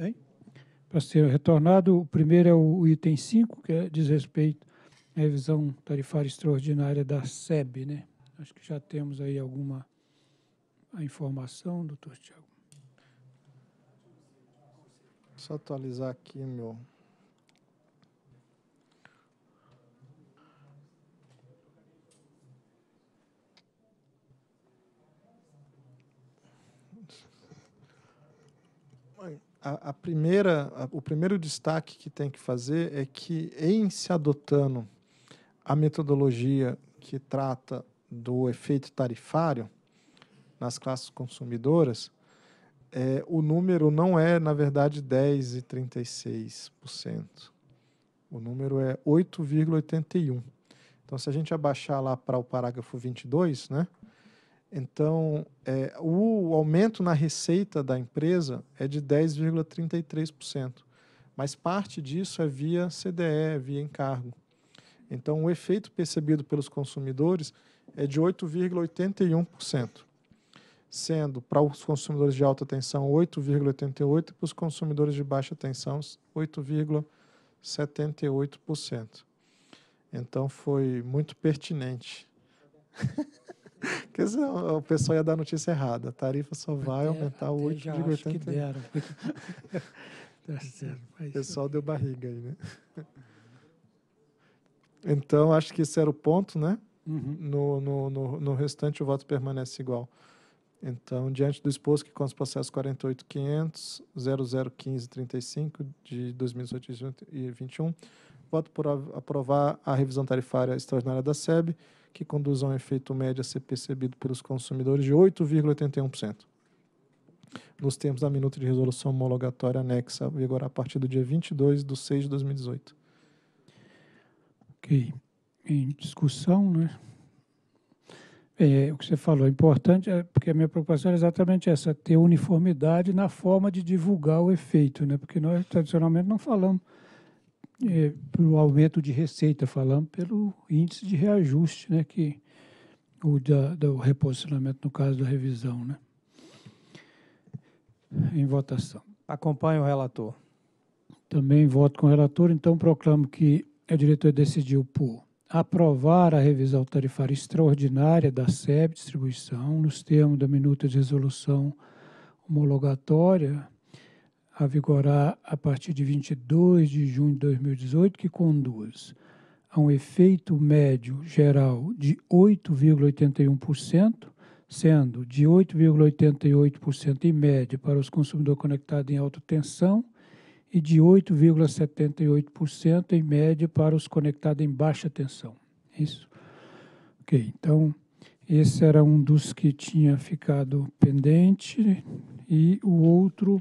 Hein? Para ser retornado, o primeiro é o item 5, que é, diz respeito à revisão tarifária extraordinária da SEB. Né? Acho que já temos aí alguma informação, doutor Tiago. Só atualizar aqui meu a, a primeira, a, o primeiro destaque que tem que fazer é que, em se adotando a metodologia que trata do efeito tarifário nas classes consumidoras, é, o número não é, na verdade, 10,36%. e O número é 8,81. Então, se a gente abaixar lá para o parágrafo 22, né, então, é, o aumento na receita da empresa é de 10,33%, mas parte disso é via CDE, via encargo. Então, o efeito percebido pelos consumidores é de 8,81%, sendo para os consumidores de alta tensão 8,88% e para os consumidores de baixa tensão 8,78%. Então, foi muito pertinente. Porque senão o pessoal ia dar notícia errada. A tarifa só vai aumentar o 8 de acho que deram. Tá o pessoal deu barriga aí, né? Então, acho que esse era o ponto, né? Uhum. No, no, no, no, restante, o voto permanece igual. Então, diante do exposto que consta o processo 48.500.001535 de 2018 e 2021, voto por aprovar a revisão tarifária extraordinária da SEB, que conduz a um efeito médio a ser percebido pelos consumidores de 8,81%, nos termos da minuta de resolução homologatória anexa, a vigorar a partir do dia 22 de 6 de 2018. Ok. Em discussão, né? É, o que você falou é importante, é, porque a minha preocupação é exatamente essa, ter uniformidade na forma de divulgar o efeito, né? porque nós tradicionalmente não falamos é, pelo aumento de receita, falando pelo índice de reajuste, né, que, o da, do reposicionamento, no caso da revisão. Né? Em votação. Acompanho o relator. Também voto com o relator, então proclamo que a diretoria decidiu por aprovar a revisão tarifária extraordinária da SEB Distribuição, nos termos da minuta de resolução homologatória a vigorar a partir de 22 de junho de 2018, que conduz a um efeito médio geral de 8,81%, sendo de 8,88% em média para os consumidores conectados em alta tensão e de 8,78% em média para os conectados em baixa tensão. Isso. Ok, então esse era um dos que tinha ficado pendente e o outro